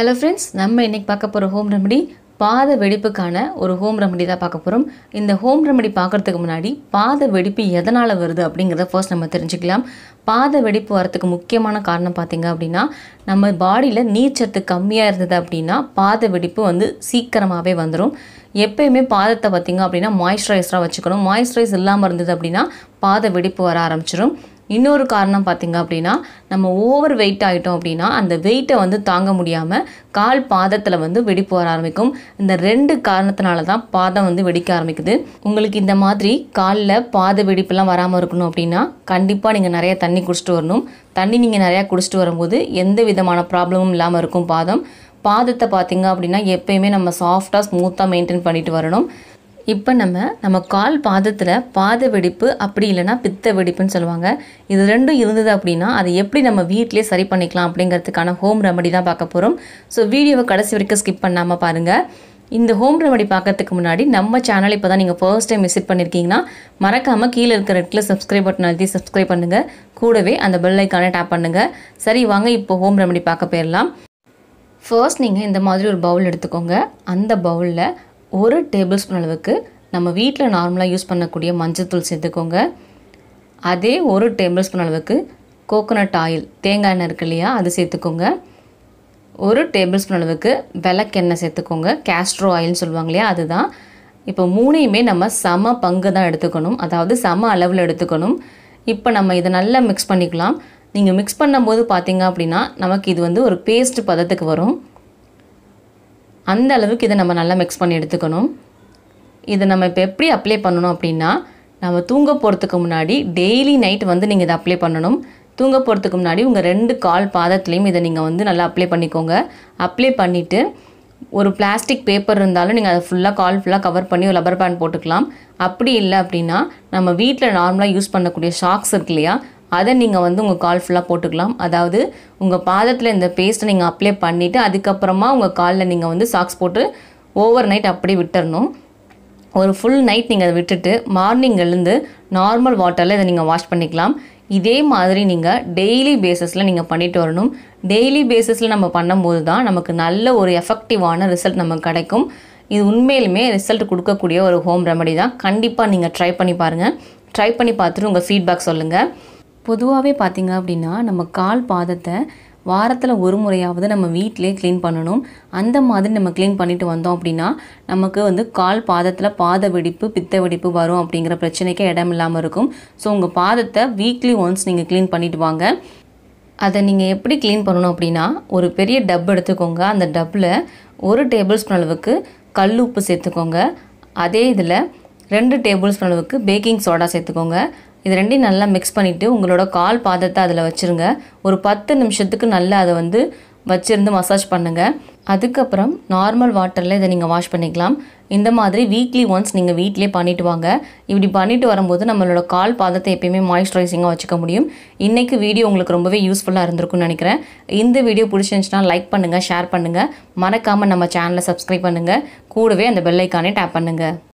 hello friends நம்ம இன்றைக்கி பார்க்க போகிற ஹோம் ரெமடி பாத வெடிப்புக்கான ஒரு ஹோம் ரெமடி தான் பார்க்க போகிறோம் இந்த ஹோம் ரெமடி பார்க்குறதுக்கு முன்னாடி பாத வெடிப்பு எதனால் வருது அப்படிங்கிறத ஃபர்ஸ்ட் நம்ம தெரிஞ்சுக்கலாம் பாத வெடிப்பு வரத்துக்கு முக்கியமான காரணம் பார்த்திங்க அப்படின்னா நம்ம பாடியில் நீர்ச்சத்து கம்மியாக இருந்தது அப்படின்னா பாத வெடிப்பு வந்து சீக்கிரமாகவே வந்துடும் எப்பயுமே பாதத்தை பார்த்திங்க அப்படின்னா மாய்ஸ்சரைஸராக வச்சுக்கணும் மாய்ஸ்சரைஸ் இல்லாமல் இருந்தது அப்படின்னா பாத வெடிப்பு வர ஆரம்பிச்சிடும் இன்னொரு காரணம் பார்த்திங்க அப்படின்னா நம்ம ஓவர் வெயிட் ஆகிட்டோம் அப்படின்னா அந்த வெயிட்டை வந்து தாங்க முடியாமல் கால் பாதத்தில் வந்து வெடிப்பு வர ஆரம்பிக்கும் இந்த ரெண்டு காரணத்தினால தான் பாதம் வந்து வெடிக்க ஆரம்பிக்குது உங்களுக்கு இந்த மாதிரி காலில் பாத வெடிப்புலாம் வராமல் இருக்கணும் அப்படின்னா கண்டிப்பாக நீங்கள் நிறைய தண்ணி குடிச்சிட்டு வரணும் தண்ணி நீங்கள் நிறையா குடிச்சிட்டு வரும்போது எந்த விதமான ப்ராப்ளமும் இல்லாமல் இருக்கும் பாதம் பாதத்தை பார்த்திங்க அப்படின்னா எப்பயுமே நம்ம சாஃப்டாக ஸ்மூத்தாக மெயின்டைன் பண்ணிட்டு வரணும் இப்போ நம்ம நம்ம கால் பாதத்தில் பாத வெடிப்பு அப்படி இல்லைனா பித்த வெடிப்புன்னு சொல்லுவாங்க இது ரெண்டும் இருந்தது அப்படின்னா அதை எப்படி நம்ம வீட்டிலே சரி பண்ணிக்கலாம் அப்படிங்கிறதுக்கான ஹோம் ரெமடி தான் பார்க்க போகிறோம் ஸோ வீடியோவை கடைசி வரைக்கும் ஸ்கிப் பண்ணாமல் பாருங்கள் இந்த ஹோம் ரெமடி பார்க்கறதுக்கு முன்னாடி நம்ம சேனல் இப்போ தான் நீங்கள் ஃபர்ஸ்ட் டைம் விசிட் பண்ணியிருக்கீங்கன்னா மறக்காமல் கீழே இருக்கிற இடத்துல சப்ஸ்கிரைப் பட்டன் அழுத்தி சப்ஸ்கிரைப் பண்ணுங்கள் கூடவே அந்த பெல் டேப் பண்ணுங்கள் சரி வாங்க இப்போ ஹோம் ரெமடி பார்க்க போயிடலாம் ஃபர்ஸ்ட் நீங்கள் இந்த மாதிரி ஒரு பவுல் எடுத்துக்கோங்க அந்த பவுலில் ஒரு டேபிள் ஸ்பூன் அளவுக்கு நம்ம வீட்டில் நார்மலாக யூஸ் பண்ணக்கூடிய மஞ்சத்தூள் சேர்த்துக்கோங்க அதே ஒரு டேபிள் ஸ்பூன் அளவுக்கு கோகோனட் ஆயில் தேங்காய் எண்ணெய் இருக்கு இல்லையா அது சேர்த்துக்கோங்க ஒரு டேபிள் ஸ்பூன் அளவுக்கு விளக்கெண்ணெய் சேர்த்துக்கோங்க கேஸ்ட்ரோ ஆயில்னு சொல்லுவாங்க இல்லையா அதுதான் இப்போ மூணையுமே நம்ம சம பங்கு தான் எடுத்துக்கணும் அதாவது சம அளவில் எடுத்துக்கணும் இப்போ நம்ம இதை நல்லா மிக்ஸ் பண்ணிக்கலாம் நீங்கள் மிக்ஸ் பண்ணும்போது பார்த்தீங்க அப்படின்னா நமக்கு இது வந்து ஒரு பேஸ்ட் பதத்துக்கு வரும் அந்த அளவுக்கு இதை நம்ம நல்லா மிக்ஸ் பண்ணி எடுத்துக்கணும் இதை நம்ம இப்போ எப்படி அப்ளை பண்ணணும் அப்படின்னா நம்ம தூங்க போகிறதுக்கு முன்னாடி டெய்லி நைட் வந்து நீங்கள் இதை அப்ளை பண்ணணும் தூங்க போகிறதுக்கு முன்னாடி உங்கள் ரெண்டு கால் பாதத்துலேயும் இதை நீங்கள் வந்து நல்லா அப்ளை பண்ணிக்கோங்க அப்ளை பண்ணிவிட்டு ஒரு பிளாஸ்டிக் பேப்பர் இருந்தாலும் நீங்கள் அதை ஃபுல்லாக கால் ஃபுல்லாக கவர் பண்ணி ஒரு லப்பர் பேண்ட் போட்டுக்கலாம் அப்படி இல்லை அப்படின்னா நம்ம வீட்டில் நார்மலாக யூஸ் பண்ணக்கூடிய ஷாக்ஸ் இருக்கு இல்லையா அதை நீங்கள் வந்து உங்கள் கால் ஃபுல்லாக போட்டுக்கலாம் அதாவது உங்கள் பாதத்தில் இந்த பேஸ்ட்டை நீங்கள் அப்ளை பண்ணிவிட்டு அதுக்கப்புறமா உங்கள் காலில் நீங்கள் வந்து சாக்ஸ் போட்டு ஓவர் நைட் அப்படியே விட்டுறணும் ஒரு ஃபுல் நைட் நீங்கள் அதை விட்டுட்டு மார்னிங்லேருந்து நார்மல் வாட்டரில் இதை நீங்கள் வாஷ் பண்ணிக்கலாம் இதே மாதிரி நீங்கள் டெய்லி பேஸஸில் நீங்கள் பண்ணிட்டு வரணும் டெய்லி பேஸஸில் நம்ம பண்ணும்போது தான் நமக்கு நல்ல ஒரு எஃபெக்டிவான ரிசல்ட் நமக்கு கிடைக்கும் இது உண்மையிலுமே ரிசல்ட் கொடுக்கக்கூடிய ஒரு ஹோம் ரெமடி தான் கண்டிப்பாக நீங்கள் ட்ரை பண்ணி பாருங்கள் ட்ரை பண்ணி பார்த்துட்டு உங்கள் ஃபீட்பேக் சொல்லுங்கள் பொதுவாகவே பார்த்திங்க அப்படின்னா நம்ம கால் பாதத்தை வாரத்தில் ஒரு முறையாவது நம்ம வீட்டிலே க்ளீன் பண்ணணும் அந்த மாதிரி நம்ம க்ளீன் பண்ணிட்டு வந்தோம் அப்படின்னா நமக்கு வந்து கால் பாதத்தில் பாத வெடிப்பு பித்த வெடிப்பு வரும் அப்படிங்கிற பிரச்சனைக்கே இடம் இல்லாமல் இருக்கும் ஸோ உங்கள் பாதத்தை வீக்லி ஒன்ஸ் நீங்கள் க்ளீன் பண்ணிட்டு வாங்க அதை நீங்கள் எப்படி க்ளீன் பண்ணணும் அப்படின்னா ஒரு பெரிய டப் எடுத்துக்கோங்க அந்த டப்பில் ஒரு டேபிள் ஸ்பூன் அளவுக்கு கல் உப்பு சேர்த்துக்கோங்க அதே இதில் ரெண்டு டேபிள் ஸ்பூன் அளவுக்கு பேக்கிங் சோடா சேர்த்துக்கோங்க இது ரெண்டையும் நல்லா மிக்ஸ் பண்ணிவிட்டு உங்களோட கால் பாதத்தை அதில் வச்சுருங்க ஒரு பத்து நிமிஷத்துக்கு நல்லா அதை வந்து வச்சுருந்து மசாஜ் பண்ணுங்கள் அதுக்கப்புறம் நார்மல் வாட்டரில் இதை நீங்கள் வாஷ் பண்ணிக்கலாம் இந்த மாதிரி வீக்லி ஒன்ஸ் நீங்கள் வீட்டிலே பண்ணிவிட்டு வாங்க இப்படி பண்ணிட்டு வரும்போது நம்மளோட கால் பாதத்தை எப்பயுமே மாய்ஸ்சரைசிங்காக வச்சுக்க முடியும் இன்றைக்கு வீடியோ உங்களுக்கு ரொம்பவே யூஸ்ஃபுல்லாக இருந்திருக்கும்னு நினைக்கிறேன் இந்த வீடியோ பிடிச்சிருந்துச்சுன்னா லைக் பண்ணுங்கள் ஷேர் பண்ணுங்கள் மறக்காமல் நம்ம சேனலை சப்ஸ்கிரைப் பண்ணுங்கள் கூடவே அந்த பெல்லைக்கானே டேப் பண்ணுங்கள்